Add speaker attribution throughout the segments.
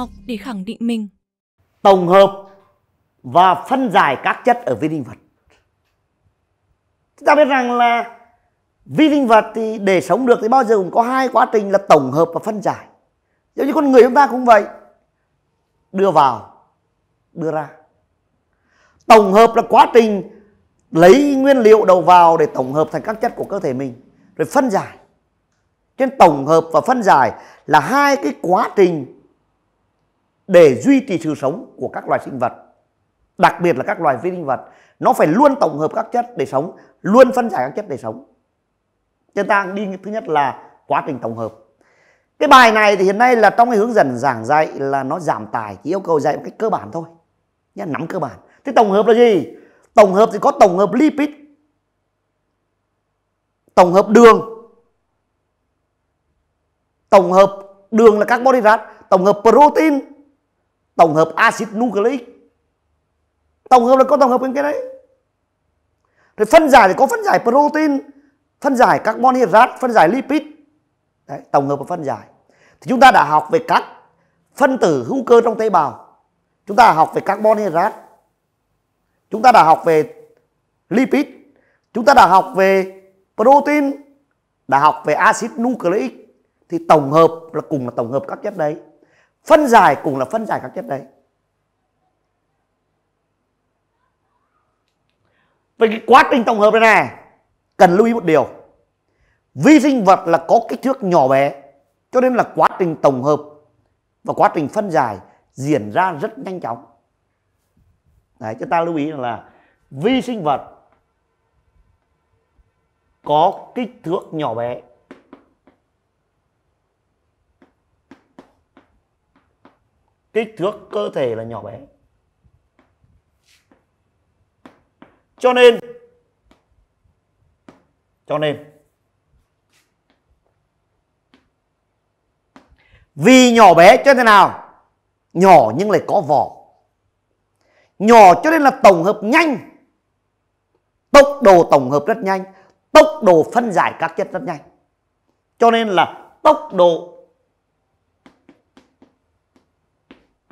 Speaker 1: học để khẳng định mình. Tổng hợp và phân giải các chất ở vi sinh vật. Chúng ta biết rằng là vi sinh vật thì để sống được thì bao giờ cũng có hai quá trình là tổng hợp và phân giải. Giống như con người chúng ta cũng vậy. Đưa vào, đưa ra. Tổng hợp là quá trình lấy nguyên liệu đầu vào để tổng hợp thành các chất của cơ thể mình rồi phân giải trên tổng hợp và phân giải là hai cái quá trình để duy trì sự sống của các loài sinh vật đặc biệt là các loài vi sinh vật nó phải luôn tổng hợp các chất để sống luôn phân giải các chất để sống cho ta đi thứ nhất là quá trình tổng hợp cái bài này thì hiện nay là trong cái hướng dẫn giảng dạy là nó giảm tải chỉ yêu cầu dạy một cách cơ bản thôi nhá nắm cơ bản thế tổng hợp là gì tổng hợp thì có tổng hợp lipid tổng hợp đường tổng hợp đường là các carbohydrate tổng hợp protein tổng hợp axit nucleic tổng hợp là có tổng hợp những cái đấy rồi phân giải thì có phân giải protein phân giải carbon hydrate phân giải lipid đấy, tổng hợp và phân giải thì chúng ta đã học về các phân tử hữu cơ trong tế bào chúng ta đã học về carbon hydrate chúng ta đã học về lipid chúng ta đã học về protein đã học về axit nucleic thì tổng hợp là cùng là tổng hợp các chất đấy phân giải cũng là phân giải các chất đấy Vậy cái quá trình tổng hợp này này cần lưu ý một điều. Vi sinh vật là có kích thước nhỏ bé cho nên là quá trình tổng hợp và quá trình phân giải diễn ra rất nhanh chóng. Đấy, chúng ta lưu ý là vi sinh vật có kích thước nhỏ bé kích thước cơ thể là nhỏ bé cho nên cho nên vì nhỏ bé cho thế nào nhỏ nhưng lại có vỏ nhỏ cho nên là tổng hợp nhanh tốc độ tổng hợp rất nhanh tốc độ phân giải các chất rất nhanh cho nên là tốc độ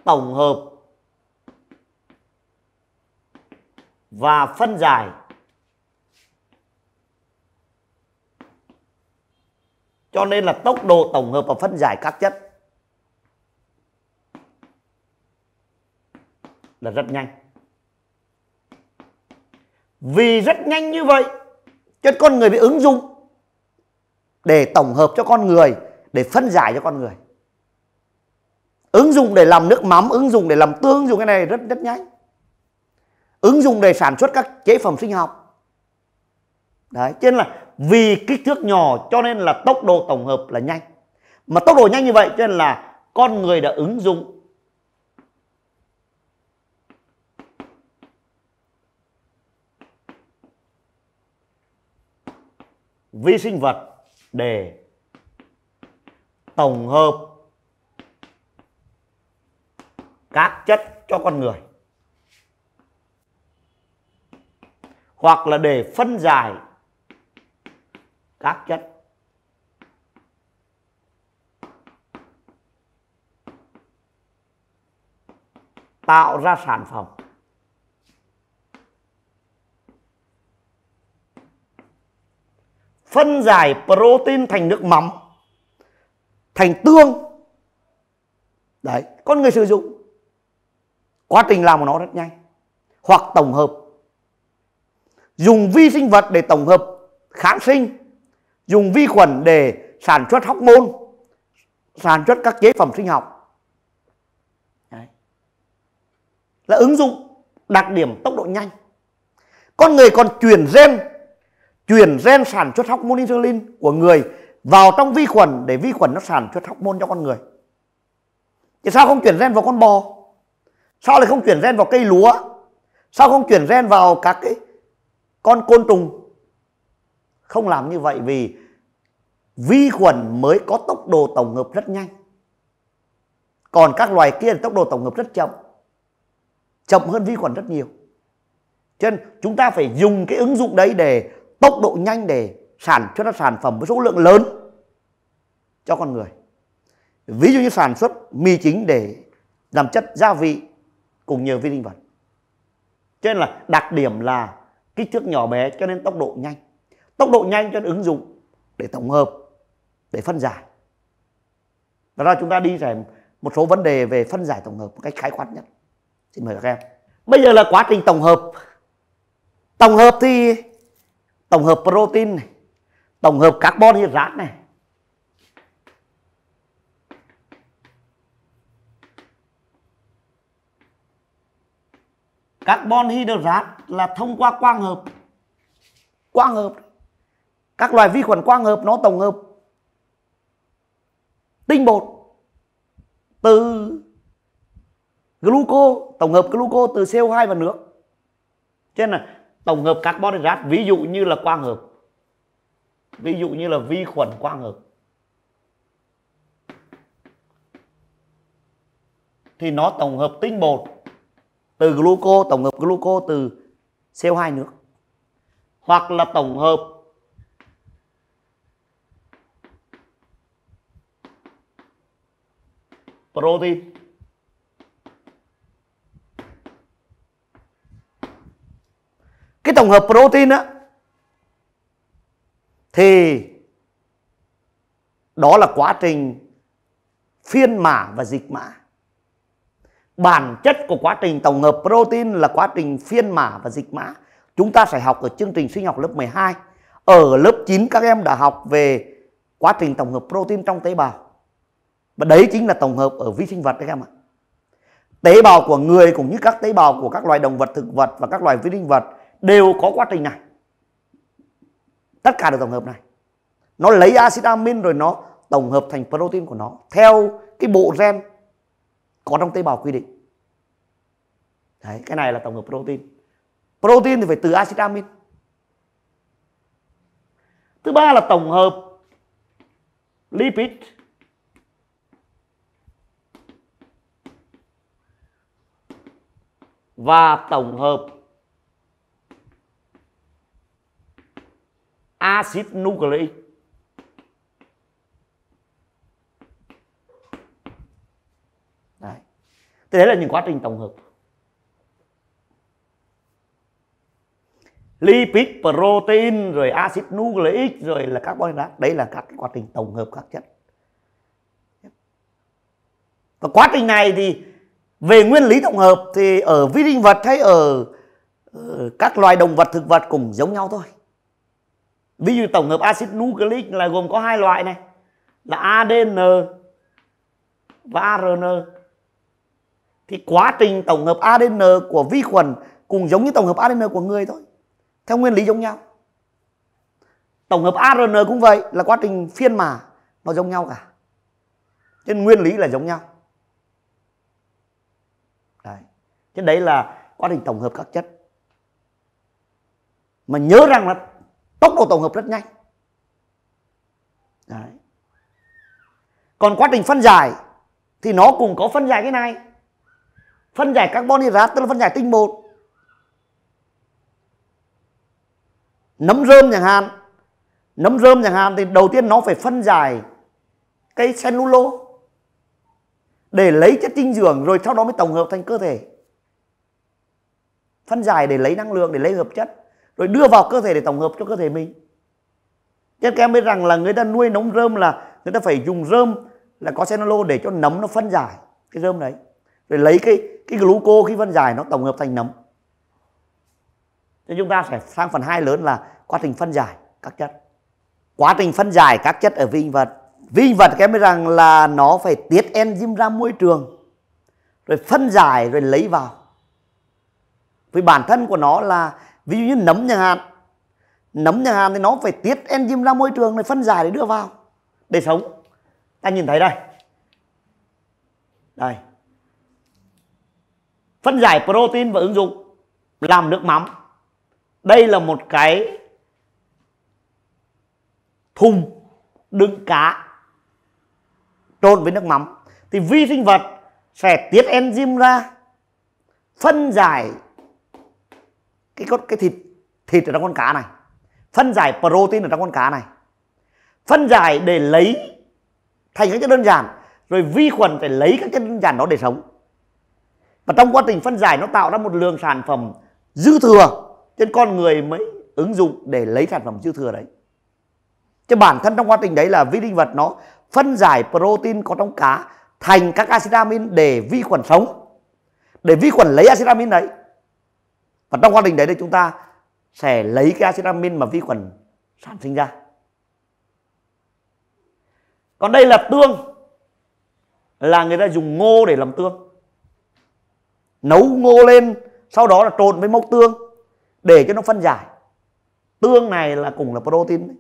Speaker 1: tổng hợp và phân giải cho nên là tốc độ tổng hợp và phân giải các chất là rất nhanh vì rất nhanh như vậy chất con người bị ứng dụng để tổng hợp cho con người để phân giải cho con người ứng dụng để làm nước mắm ứng dụng để làm tương dùng cái này rất rất nhanh ứng dụng để sản xuất các chế phẩm sinh học đấy cho nên là vì kích thước nhỏ cho nên là tốc độ tổng hợp là nhanh mà tốc độ nhanh như vậy cho nên là con người đã ứng dụng vi sinh vật để tổng hợp các chất cho con người hoặc là để phân giải các chất tạo ra sản phẩm phân giải protein thành nước mắm thành tương đấy con người sử dụng quá trình làm của nó rất nhanh hoặc tổng hợp dùng vi sinh vật để tổng hợp kháng sinh dùng vi khuẩn để sản xuất hóc môn sản xuất các chế phẩm sinh học Đấy. là ứng dụng đặc điểm tốc độ nhanh con người còn chuyển gen chuyển gen sản xuất hóc môn insulin của người vào trong vi khuẩn để vi khuẩn nó sản xuất hóc môn cho con người thì sao không chuyển gen vào con bò sao lại không chuyển gen vào cây lúa sao không chuyển gen vào các cái con côn trùng không làm như vậy vì vi khuẩn mới có tốc độ tổng hợp rất nhanh còn các loài kia thì tốc độ tổng hợp rất chậm chậm hơn vi khuẩn rất nhiều cho nên chúng ta phải dùng cái ứng dụng đấy để tốc độ nhanh để sản xuất ra sản phẩm với số lượng lớn cho con người ví dụ như sản xuất mì chính để làm chất gia vị cùng nhiều vi linh vật cho nên là đặc điểm là kích thước nhỏ bé cho nên tốc độ nhanh tốc độ nhanh cho nên ứng dụng để tổng hợp để phân giải và ra chúng ta đi giải một số vấn đề về phân giải tổng hợp một cách khái quát nhất xin mời các em bây giờ là quá trình tổng hợp tổng hợp thì tổng hợp protein này tổng hợp carbon hydrate này carbon hydrate là thông qua quang hợp quang hợp các loài vi khuẩn quang hợp nó tổng hợp tinh bột từ gluco tổng hợp gluco từ CO2 và nước cho nên là tổng hợp carbon hydrate ví dụ như là quang hợp ví dụ như là vi khuẩn quang hợp thì nó tổng hợp tinh bột từ gluco tổng hợp gluco từ CO2 nước hoặc là tổng hợp protein cái tổng hợp protein á thì đó là quá trình phiên mã và dịch mã bản chất của quá trình tổng hợp protein là quá trình phiên mã và dịch mã chúng ta sẽ học ở chương trình sinh học lớp 12 ở lớp 9 các em đã học về quá trình tổng hợp protein trong tế bào và đấy chính là tổng hợp ở vi sinh vật các em ạ tế bào của người cũng như các tế bào của các loài động vật thực vật và các loài vi sinh vật đều có quá trình này tất cả đều tổng hợp này nó lấy axit amin rồi nó tổng hợp thành protein của nó theo cái bộ gen có trong tế bào quy định Đấy, cái này là tổng hợp protein protein thì phải từ axit amin thứ ba là tổng hợp lipid và tổng hợp axit nucleic Đấy. Thế đấy là những quá trình tổng hợp. Lipid, protein, rồi axit nucleic, rồi là các carbon hydrate. Đấy là các quá trình tổng hợp các chất. Và quá trình này thì về nguyên lý tổng hợp thì ở vi sinh vật hay ở các loài động vật thực vật cũng giống nhau thôi. Ví dụ tổng hợp axit nucleic là gồm có hai loại này là ADN và ARN thì quá trình tổng hợp ADN của vi khuẩn cũng giống như tổng hợp ADN của người thôi theo nguyên lý giống nhau tổng hợp ARN cũng vậy là quá trình phiên mà nó giống nhau cả trên nguyên lý là giống nhau đấy trên đấy là quá trình tổng hợp các chất mà nhớ rằng là tốc độ tổng hợp rất nhanh đấy còn quá trình phân giải thì nó cũng có phân giải cái này phân giải carbon hydrate tức là phân giải tinh bột nấm rơm chẳng hạn nấm rơm chẳng hạn thì đầu tiên nó phải phân giải cái cellulose để lấy chất dinh dưỡng rồi sau đó mới tổng hợp thành cơ thể phân giải để lấy năng lượng để lấy hợp chất rồi đưa vào cơ thể để tổng hợp cho cơ thể mình chứ các em biết rằng là người ta nuôi nấm rơm là người ta phải dùng rơm là có cellulose để cho nấm nó phân giải cái rơm đấy để lấy cái cái gluco khi phân giải nó tổng hợp thành nấm cho chúng ta sẽ sang phần hai lớn là quá trình phân giải các chất quá trình phân giải các chất ở vi vật vi vật cái mới rằng là nó phải tiết enzyme ra môi trường rồi phân giải rồi lấy vào vì bản thân của nó là ví dụ như nấm chẳng hạn nấm chẳng hạn thì nó phải tiết enzyme ra môi trường rồi phân giải để đưa vào để sống ta nhìn thấy đây đây phân giải protein và ứng dụng làm nước mắm đây là một cái thùng đựng cá trộn với nước mắm thì vi sinh vật sẽ tiết enzyme ra phân giải cái con cái thịt thịt ở trong con cá này phân giải protein ở trong con cá này phân giải để lấy thành các chất đơn giản rồi vi khuẩn phải lấy các chất đơn giản đó để sống và trong quá trình phân giải nó tạo ra một lượng sản phẩm dư thừa trên con người mới ứng dụng để lấy sản phẩm dư thừa đấy chứ bản thân trong quá trình đấy là vi sinh vật nó phân giải protein có trong cá thành các axit amin để vi khuẩn sống để vi khuẩn lấy axit amin đấy và trong quá trình đấy thì chúng ta sẽ lấy cái axit amin mà vi khuẩn sản sinh ra còn đây là tương là người ta dùng ngô để làm tương nấu ngô lên sau đó là trộn với mốc tương để cho nó phân giải tương này là cũng là protein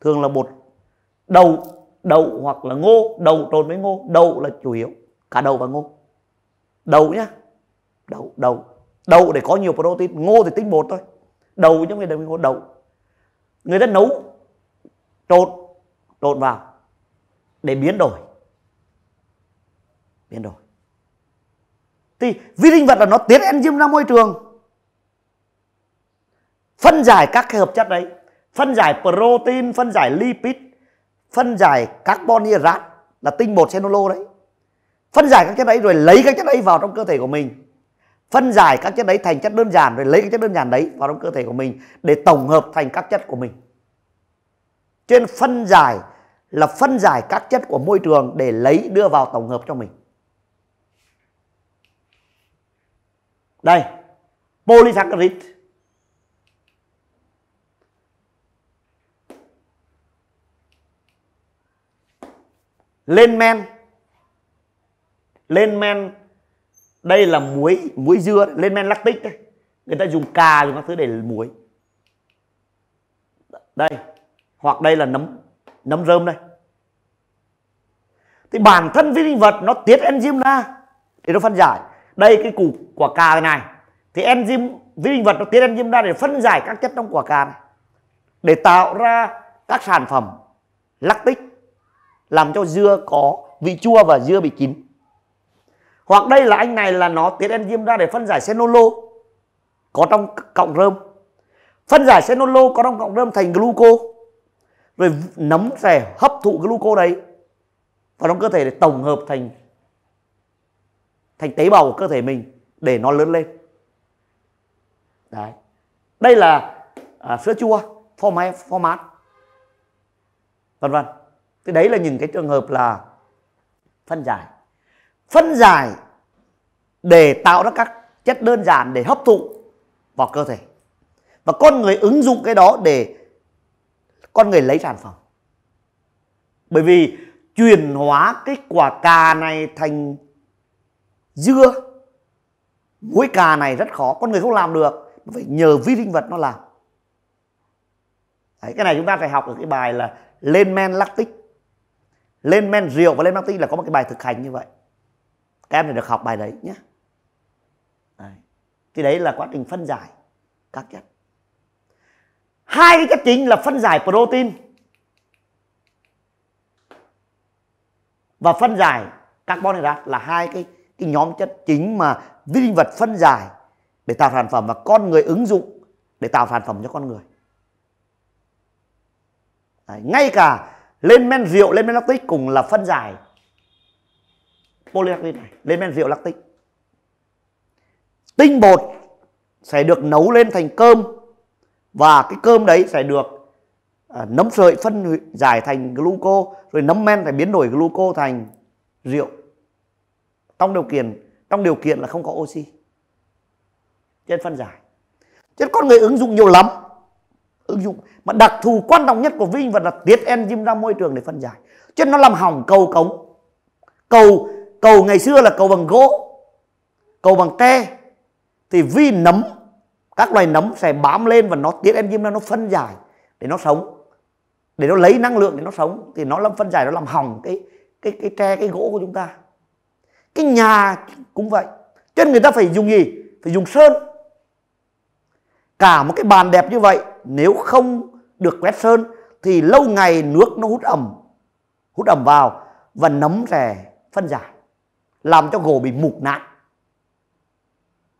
Speaker 1: thường là bột đậu đậu hoặc là ngô đậu trộn với ngô đậu là chủ yếu cả đậu và ngô đậu nhá đậu đậu đậu để có nhiều protein ngô thì tính bột thôi đậu chứ không phải ngô đậu người ta nấu trộn trộn vào để biến đổi biến đổi thì vi sinh vật là nó tiết enzyme ra môi trường phân giải các cái hợp chất đấy phân giải protein phân giải lipid phân giải carbon hydrate là tinh bột cellulose đấy phân giải các chất đấy rồi lấy các chất đấy vào trong cơ thể của mình phân giải các chất đấy thành chất đơn giản rồi lấy các chất đơn giản đấy vào trong cơ thể của mình để tổng hợp thành các chất của mình trên phân giải là phân giải các chất của môi trường để lấy đưa vào tổng hợp cho mình đây polysaccharide lên men lên men đây là muối muối dưa lên men lactic đấy người ta dùng cà dùng các thứ để muối đây hoặc đây là nấm nấm rơm đây thì bản thân vi sinh vật nó tiết enzyme ra để nó phân giải đây cái củ quả cà này, này thì enzyme vi sinh vật nó tiến enzyme ra để phân giải các chất trong quả cà này để tạo ra các sản phẩm lactic làm cho dưa có vị chua và dưa bị chín hoặc đây là anh này là nó tiến enzyme ra để phân giải senolo có trong cọng rơm phân giải senolo có trong cọng rơm thành gluco rồi nấm sẽ hấp thụ gluco đấy vào trong cơ thể để tổng hợp thành thành tế bào của cơ thể mình để nó lớn lên đấy đây là à, sữa chua format format vân vân thì đấy là những cái trường hợp là phân giải phân giải để tạo ra các chất đơn giản để hấp thụ vào cơ thể và con người ứng dụng cái đó để con người lấy sản phẩm bởi vì chuyển hóa cái quả cà này thành dưa muối cà này rất khó con người không làm được phải nhờ vi sinh vật nó làm Đấy, cái này chúng ta phải học ở cái bài là lên men lactic lên men rượu và lên lactic là có một cái bài thực hành như vậy các em phải được học bài đấy nhé đấy. thì đấy là quá trình phân giải các chất hai cái chất chính là phân giải protein và phân giải carbon hydrate là hai cái cái nhóm chất chính mà vi sinh vật phân giải để tạo sản phẩm và con người ứng dụng để tạo sản phẩm cho con người Đấy, ngay cả lên men rượu lên men lactic cũng là phân giải polylactic này lên men rượu lactic tinh bột sẽ được nấu lên thành cơm và cái cơm đấy sẽ được à, nấm sợi phân giải thành gluco rồi nấm men phải biến đổi gluco thành rượu trong điều kiện trong điều kiện là không có oxy trên phân giải chứ con người ứng dụng nhiều lắm ứng dụng mà đặc thù quan trọng nhất của vi sinh vật là tiết enzyme ra môi trường để phân giải chứ nó làm hỏng cầu cống cầu cầu ngày xưa là cầu bằng gỗ cầu bằng tre thì vi nấm các loài nấm sẽ bám lên và nó tiết enzyme ra nó phân giải để nó sống để nó lấy năng lượng để nó sống thì nó làm phân giải nó làm hỏng cái cái cái tre cái gỗ của chúng ta cái nhà cũng vậy cho nên người ta phải dùng gì phải dùng sơn cả một cái bàn đẹp như vậy nếu không được quét sơn thì lâu ngày nước nó hút ẩm hút ẩm vào và nấm rè phân giải làm cho gỗ bị mục nát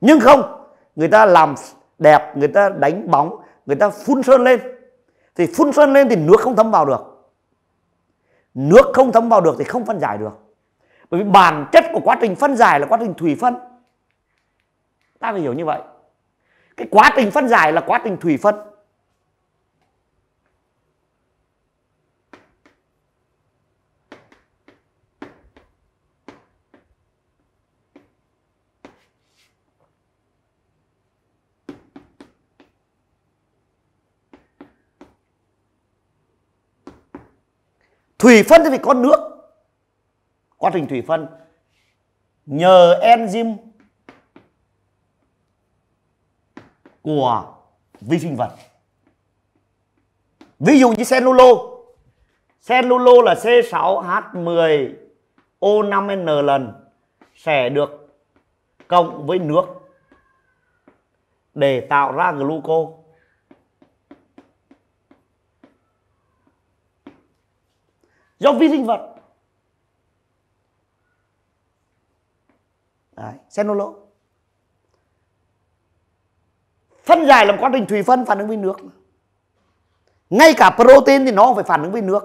Speaker 1: nhưng không người ta làm đẹp người ta đánh bóng người ta phun sơn lên thì phun sơn lên thì nước không thấm vào được nước không thấm vào được thì không phân giải được bởi vì bản chất của quá trình phân giải là quá trình thủy phân ta phải hiểu như vậy cái quá trình phân giải là quá trình thủy phân thủy phân thì vì có nước quá trình thủy phân nhờ enzyme của vi sinh vật ví dụ như cellulo cellulo là C6H10O5N lần sẽ được cộng với nước để tạo ra gluco do vi sinh vật Đấy, xen lỗ phân giải là một quá trình thủy phân phản ứng với nước ngay cả protein thì nó cũng phải phản ứng với nước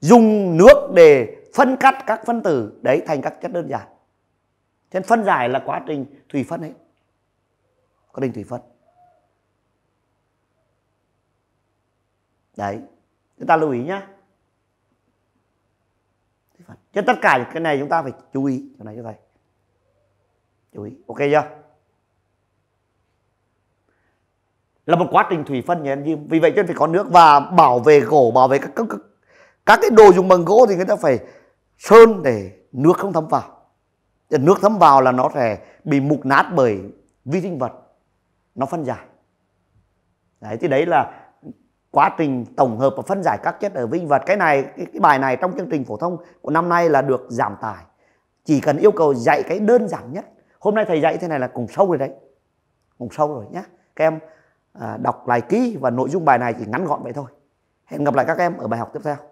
Speaker 1: dùng nước để phân cắt các phân tử đấy thành các chất đơn giản Thế phân giải là quá trình thủy phân hết quá trình thủy phân đấy chúng ta lưu ý nhé chứ tất cả những cái này chúng ta phải chú ý chỗ này cho thầy chú ý ok chưa là một quá trình thủy phân nhé anh Jim vì vậy cho nên phải có nước và bảo vệ gỗ bảo vệ các các, các, các cái đồ dùng bằng gỗ thì người ta phải sơn để nước không thấm vào để nước thấm vào là nó sẽ bị mục nát bởi vi sinh vật nó phân giải đấy thì đấy là quá trình tổng hợp và phân giải các chất ở vi vật cái này cái, cái bài này trong chương trình phổ thông của năm nay là được giảm tải chỉ cần yêu cầu dạy cái đơn giản nhất hôm nay thầy dạy thế này là cùng sâu rồi đấy cùng sâu rồi nhé các em à, đọc lại kỹ và nội dung bài này chỉ ngắn gọn vậy thôi hẹn gặp lại các em ở bài học tiếp theo